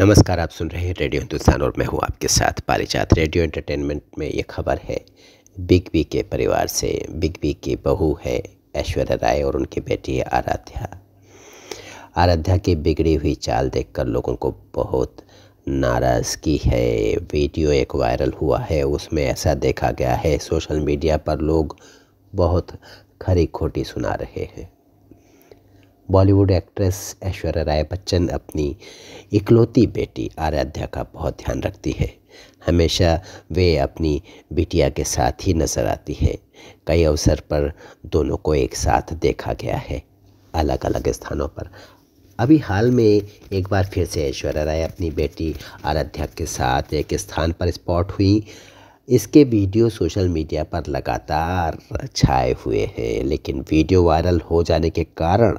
नमस्कार आप सुन रहे हैं रेडियो हिंदुस्तान और मैं हूँ आपके साथ पारिजात रेडियो एंटरटेनमेंट में ये खबर है बिग बी के परिवार से बिग बी की बहू है ऐश्वर्या राय और उनकी बेटी है आराध्या आराध्या की बिगड़ी हुई चाल देखकर लोगों को बहुत नाराज़गी है वीडियो एक वायरल हुआ है उसमें ऐसा देखा गया है सोशल मीडिया पर लोग बहुत खरी खोटी सुना रहे हैं बॉलीवुड एक्ट्रेस ऐश्वर्या राय बच्चन अपनी इकलौती बेटी आराध्या का बहुत ध्यान रखती है हमेशा वे अपनी बिटिया के साथ ही नज़र आती है कई अवसर पर दोनों को एक साथ देखा गया है अलग अलग स्थानों पर अभी हाल में एक बार फिर से ऐश्वर्या राय अपनी बेटी आराध्या के साथ एक स्थान पर स्पॉट हुई इसके वीडियो सोशल मीडिया पर लगातार छाए हुए हैं लेकिन वीडियो वायरल हो जाने के कारण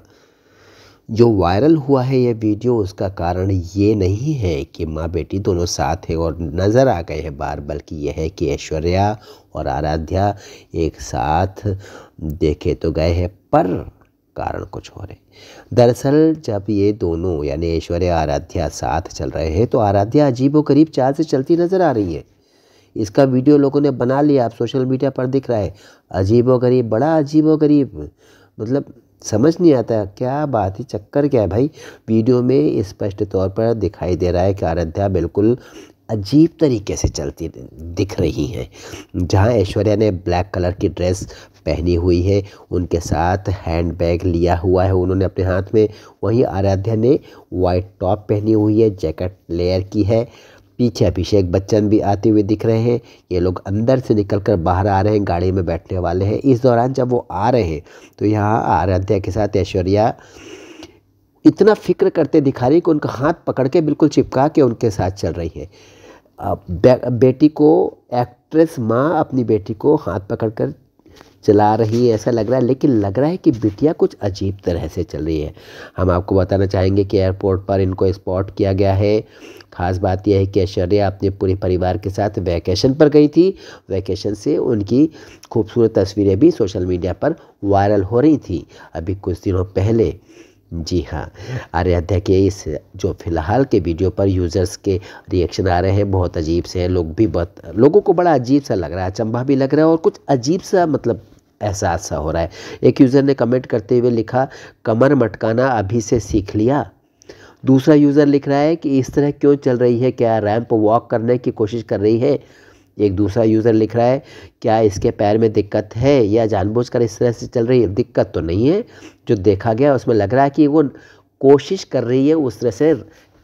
जो वायरल हुआ है यह वीडियो उसका कारण ये नहीं है कि माँ बेटी दोनों साथ हैं और नज़र आ गए हैं बार बल्कि यह है कि ऐश्वर्या और आराध्या एक साथ देखे तो गए हैं पर कारण कुछ और है दरअसल जब ये दोनों यानी ऐश्वर्या आराध्या साथ चल रहे हैं तो आराध्या अजीब व करीब चार से चलती नज़र आ रही है इसका वीडियो लोगों ने बना लिया आप सोशल मीडिया पर दिख रहा है अजीब व गरीब बड़ा अजीब व गरीब मतलब समझ नहीं आता क्या बात है चक्कर क्या है भाई वीडियो में स्पष्ट तौर पर दिखाई दे रहा है कि आराध्या बिल्कुल अजीब तरीके से चलती दिख रही हैं जहां ऐश्वर्या ने ब्लैक कलर की ड्रेस पहनी हुई है उनके साथ हैंड बैग लिया हुआ है उन्होंने अपने हाथ में वहीं आराध्या ने वाइट टॉप पहनी हुई है जैकेट लेयर की है पीछे पीछे एक बच्चन भी आते हुए दिख रहे हैं ये लोग अंदर से निकलकर बाहर आ रहे हैं गाड़ी में बैठने वाले हैं इस दौरान जब वो आ रहे हैं तो यहाँ आराध्या के साथ ऐश्वर्या इतना फिक्र करते दिखा रही कि उनका हाथ पकड़ के बिल्कुल चिपका के उनके साथ चल रही है बे, बेटी को एक्ट्रेस माँ अपनी बेटी को हाथ पकड़कर चला रही है ऐसा लग रहा है लेकिन लग रहा है कि बिटिया कुछ अजीब तरह से चल रही है हम आपको बताना चाहेंगे कि एयरपोर्ट पर इनको स्पॉट किया गया है खास बात यह है कि ऐश्वर्या अपने पूरे परिवार के साथ वैकेशन पर गई थी वैकेशन से उनकी खूबसूरत तस्वीरें भी सोशल मीडिया पर वायरल हो रही थी अभी कुछ दिनों पहले जी हाँ आर्याध्या के इस जो फिलहाल के वीडियो पर यूज़र्स के रिएक्शन आ रहे हैं बहुत अजीब से हैं लोग भी बहुत लोगों को बड़ा अजीब सा लग रहा है अचंभा भी लग रहा है और कुछ अजीब सा मतलब एहसास सा हो रहा है एक यूज़र ने कमेंट करते हुए लिखा कमर मटकाना अभी से सीख लिया दूसरा यूज़र लिख रहा है कि इस तरह क्यों चल रही है क्या रैंप वॉक करने की कोशिश कर रही है एक दूसरा यूज़र लिख रहा है क्या इसके पैर में दिक्कत है या जानबूझकर इस तरह से चल रही है दिक्कत तो नहीं है जो देखा गया उसमें लग रहा है कि वो कोशिश कर रही है उस तरह से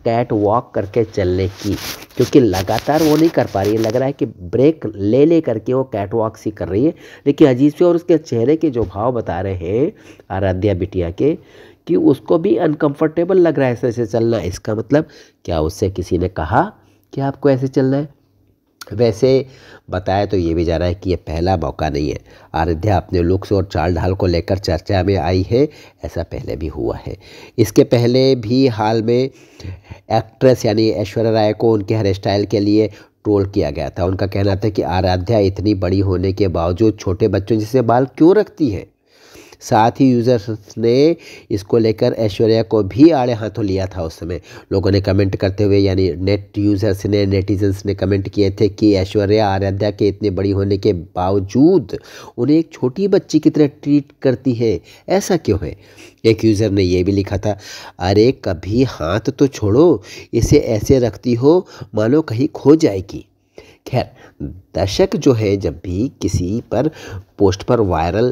कैट वॉक करके चलने की क्योंकि लगातार वो नहीं कर पा रही है लग रहा है कि ब्रेक ले ले करके वो कैट वॉक सी कर रही है लेकिन अजीब से और उसके चेहरे के जो भाव बता रहे हैं आराध्या बिटिया के कि उसको भी अनकंफर्टेबल लग रहा है ऐसे ऐसे चलना इसका मतलब क्या उससे किसी ने कहा कि आपको ऐसे चलना है वैसे बताया तो ये भी जा रहा है कि यह पहला मौका नहीं है आराध्या अपने लुक्स और चाल ढाल को लेकर चर्चा में आई है ऐसा पहले भी हुआ है इसके पहले भी हाल में एक्ट्रेस यानी ऐश्वर्या राय को उनके हेयर स्टाइल के लिए ट्रोल किया गया था उनका कहना था कि आराध्या इतनी बड़ी होने के बावजूद छोटे बच्चों जैसे बाल क्यों रखती है साथ ही यूज़र्स ने इसको लेकर ऐश्वर्या को भी आड़े हाथों लिया था उस समय लोगों ने कमेंट करते हुए यानी नेट यूज़र्स ने नेटिजन्स ने कमेंट किए थे कि ऐश्वर्या आराध्या के इतने बड़ी होने के बावजूद उन्हें एक छोटी बच्ची की तरह ट्रीट करती है ऐसा क्यों है एक यूज़र ने यह भी लिखा था अरे कभी हाथ तो छोड़ो इसे ऐसे रखती हो मानो कहीं खो जाएगी खैर दर्शक जो है जब भी किसी पर पोस्ट पर वायरल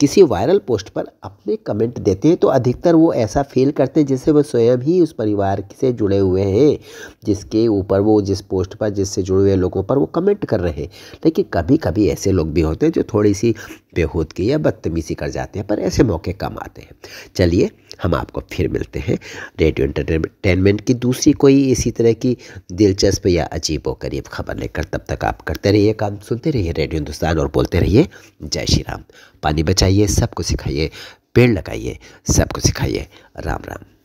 किसी वायरल पोस्ट पर अपने कमेंट देते हैं तो अधिकतर वो ऐसा फील करते हैं जैसे वो स्वयं ही उस परिवार से जुड़े हुए हैं जिसके ऊपर वो जिस पोस्ट पर जिससे जुड़े हुए लोगों पर वो कमेंट कर रहे हैं लेकिन कभी कभी ऐसे लोग भी होते हैं जो थोड़ी सी बेहूदगी या बदतमीजी कर जाते हैं पर ऐसे मौके कम आते हैं चलिए हम आपको फिर मिलते हैं रेडियो एंटरटेनमेंट की दूसरी कोई इसी तरह की दिलचस्प या अजीब व करीब खबर लेकर तब तक आप करते रहिए काम सुनते रहिए रेडियो हिंदुस्तान और बोलते रहिए जय श्री राम पानी बचाइए सबको सिखाइए पेड़ लगाइए सबको सिखाइए राम राम